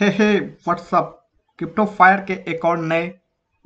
हे hey what's up crypto fire के एक और नए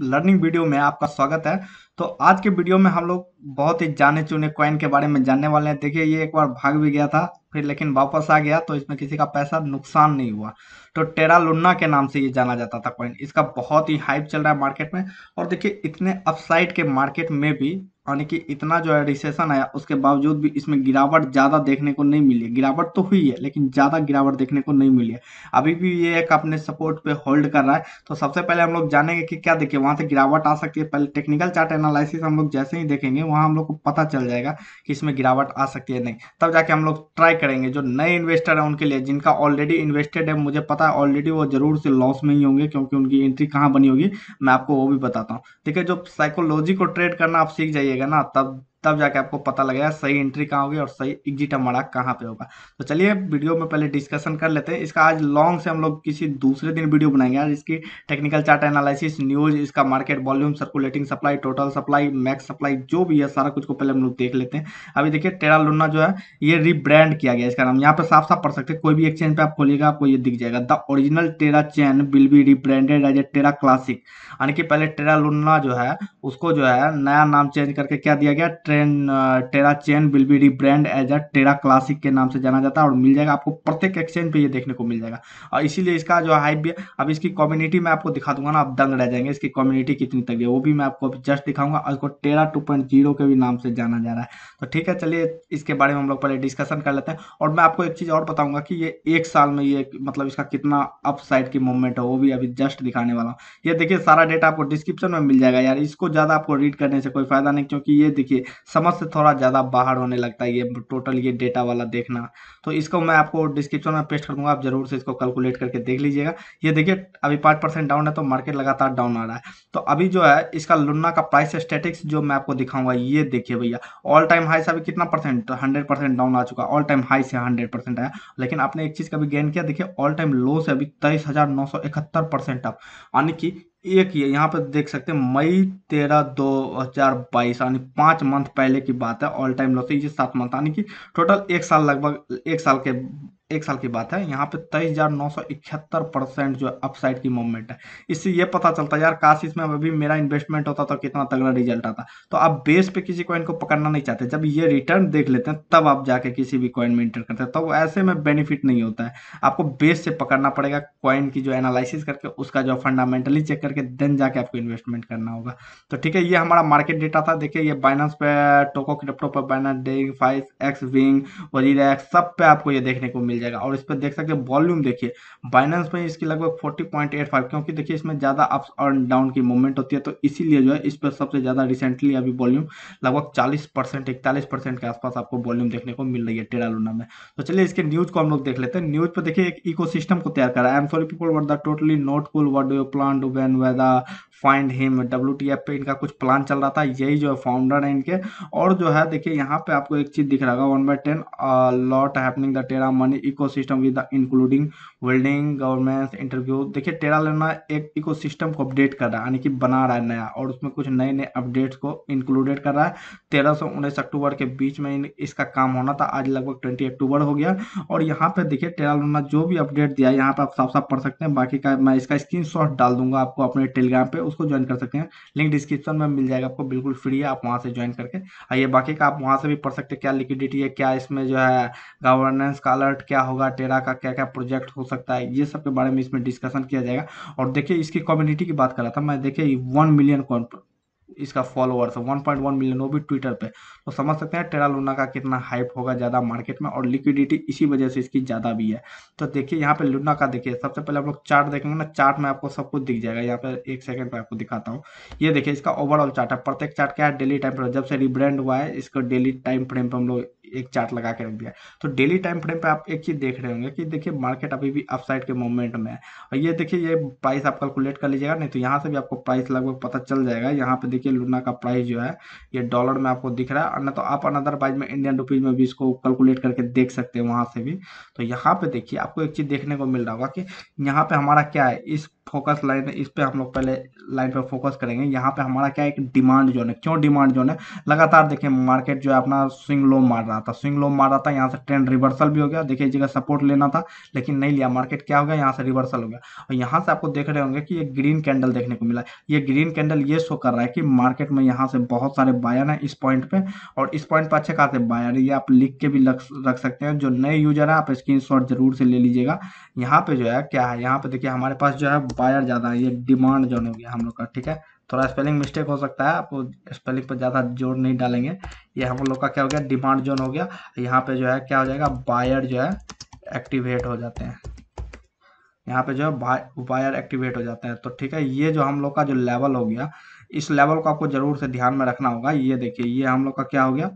लर्निंग वीडियो में आपका स्वागत है तो आज के वीडियो में हम लोग बहुत ही जाने चुने कॉइन के बारे में जानने वाले हैं देखिए ये एक बार भाग भी गया था फिर लेकिन वापस आ गया तो इसमें किसी का पैसा नुकसान नहीं हुआ तो टेरा लुन्ना के नाम से ये जाना जाता था कॉइन इसका बहुत ही हाइप चल रहा है मार्केट में और देखिए इतने अपसाइड के मार्केट में भी यानी कि इतना जो है रिसेशन आया उसके बावजूद भी इसमें गिरावट ज़्यादा देखने को नहीं मिली गिरावट तो हुई है लेकिन ज़्यादा गिरावट देखने को नहीं मिली है अभी भी ये एक अपने सपोर्ट पे होल्ड कर रहा है तो सबसे पहले हम लोग जानेंगे कि क्या देखिए वहाँ से गिरावट आ सकती है पहले टेक्निकल चार्ट एनालिसिस हम लोग जैसे ही देखेंगे वहाँ हम लोग को पता चल जाएगा कि इसमें गिरावट आ सकती है नहीं तब जाके हम लोग ट्राई करेंगे जो नए इन्वेस्टर हैं उनके लिए जिनका ऑलरेडी इन्वेस्टेड है मुझे पता है ऑलरेडी वो जरूर से लॉस में ही होंगे क्योंकि उनकी एंट्री कहाँ बनी होगी मैं आपको वो भी बताता हूँ ठीक है जो साइकोलॉजी को ट्रेड करना आप सीख जाइएगा ना तब तब जाके आपको पता लगेगा सही एंट्री कहाँ होगी और सही एग्जिट हमारा कहाँ पे होगा तो चलिए वीडियो में पहले डिस्कशन कर लेते हैं इसका आज लॉन्ग से हम लोग किसी दूसरे दिन वीडियो बनाएंगे आज इसकी टेक्निकल चार्ट एनालिसिस न्यूज इसका market volume circulating supply total supply max supply जो भी है सारा कुछ को पहले हम लोग देख लेते हैं अभी देखिए टेरा लुना जो है ये रिब्रांड किया गया इसका नाम यहाँ पे साफ साफ पढ़ सकते हैं कोई भी एक्सचेंज पर आप खोलिएगा आपको ये दिख जाएगा the original Terra chain will be rebranded as a Terra Classic यानी कि पहले टेरा लुना जो है उसको जो है नया नाम चेंज करके क्या दिया गया train Terra chain will be rebrand as a Terra Classic के नाम से जाना जाता है और मिल जाएगा आपको प्रत्येक एक्सचेंज पे ये देखने को मिल जाएगा और इसीलिए इसका जो हाइप भी अब इसकी कम्युनिटी मैं आपको दिखा दूंगा ना आप दंग रह जाएंगे इसकी कम्युनिटी कितनी तक है वो भी मैं आपको अभी जस्ट दिखाऊंगा और इसको टेरा टू के भी नाम से जाना जा रहा है तो ठीक है चलिए इसके बारे में हम लोग पहले डिस्कशन कर लेते हैं और मैं आपको एक चीज़ और बताऊंगा कि ये एक साल में ये मतलब इसका कितना अप साइड की मूवमेंट है वो भी अभी जस्ट दिखाने वाला हूँ ये देखिए सारा डेटा आपको डिस्क्रिप्शन में मिल जाएगा यार इसको ज़्यादा आपको रीड करने से कोई फायदा नहीं क्योंकि ये देखिए समझ से थोड़ा ज़्यादा बाहर होने लगता है ये टोटल ये डेटा वाला देखना तो इसको मैं आपको डिस्क्रिप्शन में पेस्ट कर दूंगा आप जरूर से इसको कैलकुलेट करके देख लीजिएगा ये देखिए अभी पाँच परसेंट डाउन है तो मार्केट लगातार डाउन आ रहा है तो अभी जो है इसका लुन्ना का प्राइस स्टेटिक्स जो मैं आपको दिखाऊंगा ये देखिए भैया ऑल टाइम हाई से अभी कितना परसेंट हंड्रेड डाउन आ चुका ऑल टाइम हाई से हंड्रेड आया लेकिन आपने एक चीज़ का भी गेन किया देखिए ऑल टाइम लो से अभी तेईस हज़ार नौ सौ इकहत्तर परसेंट अब यानी कि एक ये यहाँ पर देख सकते हैं मई तेरह दो हजार बाईस यानी पाँच मंथ पहले की बात है ऑल टाइम लो से ये सात मंथ यानी कि टोटल एक साल लगभग एक साल के एक साल की बात है यहाँ पे तेईस हजार नौ सौ इकहत्तर परसेंट जो अपसाइड की मूवमेंट है इससे ये पता चलता है यार काश इसमें अभी मेरा इन्वेस्टमेंट होता तो कितना तगड़ा रिजल्ट आता तो आप बेस पे किसी कॉइन को पकड़ना नहीं चाहते जब ये रिटर्न देख लेते हैं तब आप जाके किसी भी कॉइन में इंटर करते हैं तो ऐसे में बेनिफिट नहीं होता है आपको बेस से पकड़ना पड़ेगा कॉइन की जो एनालिसिस करके उसका जो फंडामेंटली चेक करके देन जाके आपको इन्वेस्टमेंट करना होगा तो ठीक है ये हमारा मार्केट डेटा था देखिए ये बाइनास पे टोको क्रिप्टो पर बाइनास डे फाइव एक्स विंग वजीरा सब पे आपको ये देखने को मिल मिल जाएगा और इस पर देख सकते हैं वॉल्यूम देखिए बाइनेंस में इसकी लगभग फोर्टी पॉइंट एट फाइव क्योंकि देखिए इसमें ज़्यादा अप्स और डाउन की मूवमेंट होती है तो इसीलिए जो है इस पर सबसे ज़्यादा रिसेंटली अभी वॉल्यूम लगभग चालीस परसेंट इकतालीस परसेंट के आसपास आपको वॉल्यूम देखने को मिल रही है टेरा लूना में तो चलिए इसके न्यूज़ को हम लोग देख लेते हैं न्यूज़ पर देखिए एक इको को तैयार करा I'm sorry people were the totally not cool what do you plan to when whether find him W पे इनका कुछ प्लान चल रहा था यही जो है फाउंडर है इनके और जो है देखिए यहाँ पे आपको एक चीज़ दिख रहा होगा one by ten lot happening the Terra money ecosystem with including welding governance interview देखिए टेरा लर्ना एक इकोसिस्टम को अपडेट कर रहा है यानी कि बना रहा है नया और उसमें कुछ नए नए अपडेट्स को इंक्लूडेड कर रहा है तेरह सौ उन्नीस अक्टूबर के बीच में इसका काम होना था आज लगभग ट्वेंटी अक्टूबर हो गया और यहाँ पर देखिए टेरा लर्ना जो भी अपडेट दिया है यहाँ पर आप साफ साफ पढ़ सकते हैं बाकी का मैं इसका स्क्रीन डाल दूंगा आपको अपने टेलीग्राम पर उसको ज्वाइन कर सकते हैं लिंक डिस्क्रिप्शन में मिल जाएगा आपको बिल्कुल फ्री है आप वहाँ से ज्वाइन करके आइए बाकी का आप वहाँ से भी पढ़ सकते हैं क्या लिक्विडिटी है क्या इसमें जो है गवर्नेंस का अलर्ट क्या होगा टेरा का क्या क्या प्रोजेक्ट हो सकता है ये सब के बारे में इसमें डिस्कशन किया जाएगा और देखिए इसकी कम्युनिटी की बात कर रहा था मैं देखिए वन मिलियन कौन इसका followers one point one million वो भी ट्विटर पे तो समझ सकते हैं टेरा लूना का कितना हाइप होगा ज़्यादा मार्केट में और लिक्विडिटी इसी वजह से इसकी ज़्यादा भी है तो देखिए यहाँ पे लूना का देखिए सबसे पहले हम लोग चार्ट देखेंगे ना चार्ट में आपको सब कुछ दिख जाएगा यहाँ पे एक सेकंड में आपको दिखाता हूँ ये देखिए इसका ओवरऑल चार्ट है प्रत्येक चार्ट क्या है डेली टाइम पर जब से रिब्रांड हुआ है इसका डेली टाइम फ्रेम पर हम लोग एक चार्ट लगा के रख दिया तो डेली टाइम फ्रेम पे आप एक चीज़ देख रहे होंगे कि देखिए मार्केट अभी भी अपसाइड के मोमेंट में है और ये देखिए ये प्राइस आप कैलकुलेट कर लीजिएगा नहीं तो यहाँ से भी आपको प्राइस लगभग पता चल जाएगा यहाँ पे देखिए लूना का प्राइस जो है ये डॉलर में आपको दिख रहा है और ना तो आप अनदरवाइज में इंडियन रुपीज़ में भी इसको कैलकुलेट करके देख सकते हैं वहाँ से भी तो यहाँ पे देखिए आपको एक चीज़ देखने को मिल रहा होगा कि यहाँ पे हमारा क्या है इस फोकस लाइन इस पर हम लोग पहले लाइन पे फोकस करेंगे यहाँ पे हमारा क्या एक डिमांड जोन है क्यों डिमांड जोन है लगातार देखिए मार्केट जो है अपना स्विंग लो मार रहा था स्विंग लो मार रहा था यहाँ से ट्रेंड रिवर्सल भी हो गया देखिए जगह सपोर्ट लेना था लेकिन नहीं लिया मार्केट क्या हो गया यहाँ से रिवर्सल हो गया और यहाँ से आपको देख रहे होंगे कि ये ग्रीन कैंडल देखने को मिला ये ग्रीन कैंडल ये शो कर रहा है कि मार्केट में यहाँ से बहुत सारे बायर हैं इस पॉइंट पे और इस पॉइंट पर अच्छे खासे बायर ये आप लिख के भी रख सकते हैं जो नए यूजर है आप स्क्रीन जरूर से ले लीजिएगा यहाँ पे जो है क्या है यहाँ पे देखिए हमारे पास जो है बायर ज़्यादा ये डिमांड जोन हो गया हम लोग का ठीक है थोड़ा स्पेलिंग मिस्टेक हो सकता है आप स्पेलिंग पर ज़्यादा जोर नहीं डालेंगे ये हम लोग का क्या हो गया डिमांड जोन हो गया यहाँ पे जो है क्या हो जाएगा बायर जो है एक्टिवेट हो जाते हैं यहाँ पे जो है बायर एक्टिवेट हो जाते हैं तो ठीक है ये जो हम लोग का जो लेवल हो गया इस लेवल को आपको जरूर से ध्यान में रखना होगा ये देखिए ये हम लोग का क्या हो गया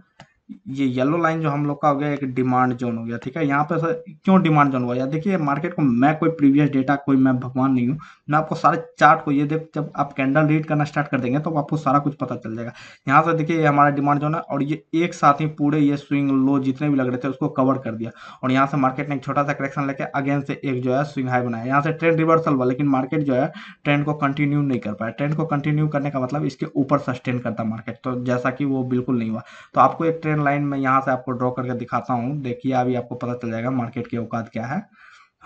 ये येलो लाइन जो हम लोग का हो गया एक डिमांड जोन हो गया ठीक है यहाँ पे सर क्यों डिमांड जोन हुआ देखिए मार्केट को मैं कोई प्रीवियस डेटा कोई मैं भगवान नहीं हूँ मैं आपको सारे चार्ट को ये देख जब आप कैंडल रीड करना स्टार्ट कर देंगे तो आपको सारा कुछ पता चल जाएगा यहाँ से देखिए ये हमारा डिमांड जोन है और ये एक साथ ही पूरे ये स्विंग लो जितने भी लग रहे थे उसको कवर कर दिया और यहाँ से मार्केट ने एक छोटा सा करेक्शन लेके अगेन से एक जो है स्विंग हाई बनाया यहाँ से ट्रेंड रिवर्सल हुआ लेकिन मार्केट जो है ट्रेंड को कंटिन्यू नहीं कर पाया ट्रेंड को कंटिन्यू करने का मतलब इसके ऊपर सस्टेन करता मार्केट तो जैसा कि वो बिल्कुल नहीं हुआ तो आपको एक ट्रेंड ट्रेंड लाइन में यहाँ से आपको ड्रॉ करके दिखाता हूँ देखिए अभी आपको पता चल जाएगा मार्केट की औकात क्या है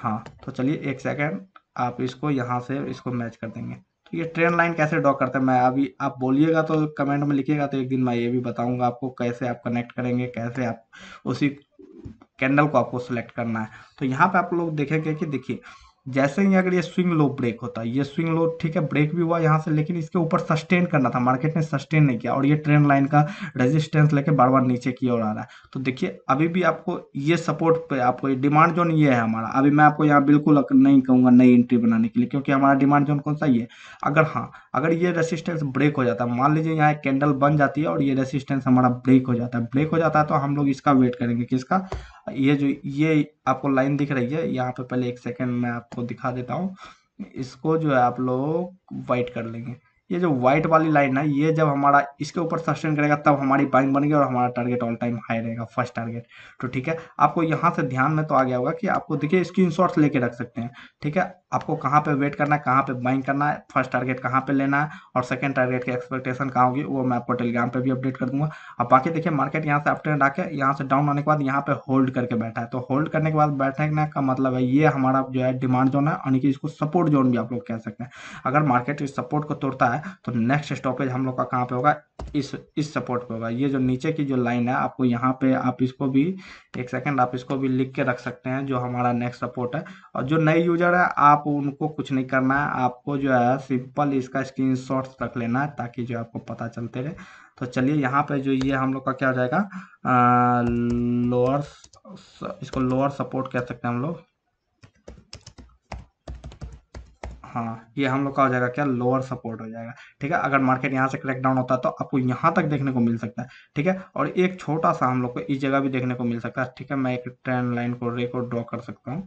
हाँ तो चलिए एक सेकेंड आप इसको यहाँ से इसको मैच कर देंगे तो ये ट्रेंड लाइन कैसे ड्रॉ करते हैं मैं अभी आप बोलिएगा तो कमेंट में लिखिएगा तो एक दिन मैं ये भी बताऊंगा आपको कैसे आप कनेक्ट करेंगे कैसे आप उसी कैंडल को आपको सिलेक्ट करना है तो यहाँ पे आप लोग देखेंगे कि देखिए जैसे ही अगर ये स्विंग लो ब्रेक होता ये स्विंग लो ठीक है ब्रेक भी हुआ यहाँ से लेकिन इसके ऊपर सस्टेन करना था मार्केट ने सस्टेन नहीं किया और ये ट्रेंड लाइन का रेजिस्टेंस लेके बार बार नीचे की ओर आ रहा है तो देखिए अभी भी आपको ये सपोर्ट पे आपको ये डिमांड जोन ये है हमारा अभी मैं आपको यहाँ बिल्कुल नहीं कहूँगा नई एंट्री बनाने के लिए क्योंकि हमारा डिमांड जोन कौन सा ये अगर हाँ अगर ये रेसिस्टेंस ब्रेक हो जाता है मान लीजिए यहाँ एक कैंडल बन जाती है और ये रेसिस्टेंस हमारा ब्रेक हो जाता है ब्रेक हो जाता है तो हम लोग इसका वेट करेंगे किसका ये जो ये आपको लाइन दिख रही है यहाँ पे पहले एक सेकेंड मैं आपको दिखा देता हूँ इसको जो है आप लोग वाइट कर लेंगे ये जो व्हाइट वाली लाइन है ये जब हमारा इसके ऊपर सस्टेन करेगा तब हमारी बाइंग बनेगी और हमारा टारगेट ऑल टाइम हाई रहेगा फर्स्ट टारगेट तो ठीक है आपको यहाँ से ध्यान में तो आ गया होगा कि आपको देखिए स्क्रीन लेके रख सकते हैं ठीक है आपको कहाँ पे वेट करना है कहाँ पे बाइंग करना है फर्स्ट टारगेट कहाँ पे लेना है और सेकंड टारगेट की एक्सपेक्टेशन कहाँ होगी वो मैं आपको टेलीग्राम पे भी अपडेट कर दूंगा अब बाकी देखिए मार्केट यहाँ से अपट्रेंड आके यहाँ से डाउन आने के बाद यहाँ पे होल्ड करके बैठा है तो होल्ड करने के बाद बैठने का मतलब है ये हमारा जो है डिमांड जोन है यानी कि इसको सपोर्ट जोन भी आप लोग कह सकते हैं अगर मार्केट इस सपोर्ट को तोड़ता है तो नेक्स्ट स्टॉपेज हम लोग का कहाँ पे होगा इस इस सपोर्ट पे होगा ये जो नीचे की जो लाइन है आपको यहाँ पे आप इसको भी एक सेकंड आप इसको भी लिख के रख सकते हैं जो हमारा नेक्स्ट सपोर्ट है और जो नए यूजर है आप उनको कुछ नहीं करना है आपको जो है सिंपल इसका स्क्रीन रख लेना है ताकि जो आपको पता चलते रहे तो चलिए यहाँ पे जो ये हम लोग का क्या हो जाएगा लोअर इसको लोअर सपोर्ट कह सकते हैं हम लोग हाँ ये हम लोग का हो जाएगा क्या लोअर सपोर्ट हो जाएगा ठीक है अगर मार्केट यहाँ से क्रैक डाउन होता है तो आपको यहाँ तक देखने को मिल सकता है ठीक है और एक छोटा सा हम लोग को इस जगह भी देखने को मिल सकता है ठीक है मैं एक ट्रेंड लाइन को रेक और ड्रॉ कर सकता हूँ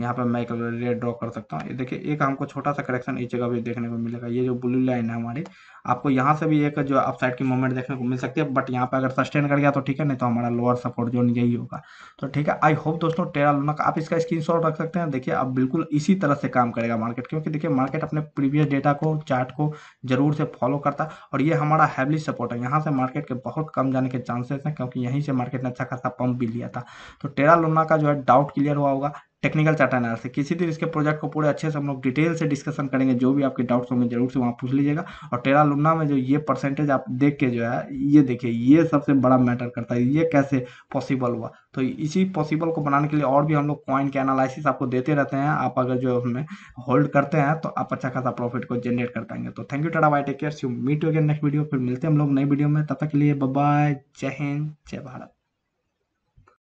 यहाँ पर मैं रेड ड्रॉ कर सकता हूँ ये देखिए एक हमको छोटा सा करेक्शन इस जगह भी देखने को मिलेगा ये जो ब्लू लाइन है हमारी आपको यहाँ से भी एक जो अपसाइड की मूवमेंट देखने को मिल सकती है बट यहाँ पे अगर सस्टेन कर गया तो ठीक है नहीं तो हमारा लोअर सपोर्ट जोन यही होगा तो ठीक है आई होप दोस्तों टेरा लोना का आप इसका स्क्रीन रख सकते हैं देखिए अब बिल्कुल इसी तरह से काम करेगा मार्केट क्योंकि देखिए मार्केट अपने प्रीवियस डेटा को चार्ट को जरूर से फॉलो करता और ये हमारा हैवली सपोर्ट है यहाँ से मार्केट के बहुत कम जाने के चांसेस हैं क्योंकि यहीं से मार्केट ने अच्छा खासा पंप भी लिया था तो टेरा लोना का जो है डाउट क्लियर हुआ होगा टेक्निकल चार्ट एनालिसिस किसी दिन इसके प्रोजेक्ट को पूरे अच्छे से हम लोग डिटेल से डिस्कशन करेंगे जो भी आपके डाउट्स होंगे जरूर से वहाँ पूछ लीजिएगा और टेरा लुना में जो ये परसेंटेज आप देख के जो है ये देखिए ये सबसे बड़ा मैटर करता है ये कैसे पॉसिबल हुआ तो इसी पॉसिबल को बनाने के लिए और भी हम लोग कॉइन के एनालिसिस आपको देते रहते हैं आप अगर जो हमें होल्ड करते हैं तो आप अच्छा खासा प्रॉफिट को जनरेट कर पाएंगे तो thank you tata bye take care you meet you again next video फिर मिलते हैं हम लोग नई वीडियो में तब तक के लिए बाय जय हिंद जय भारत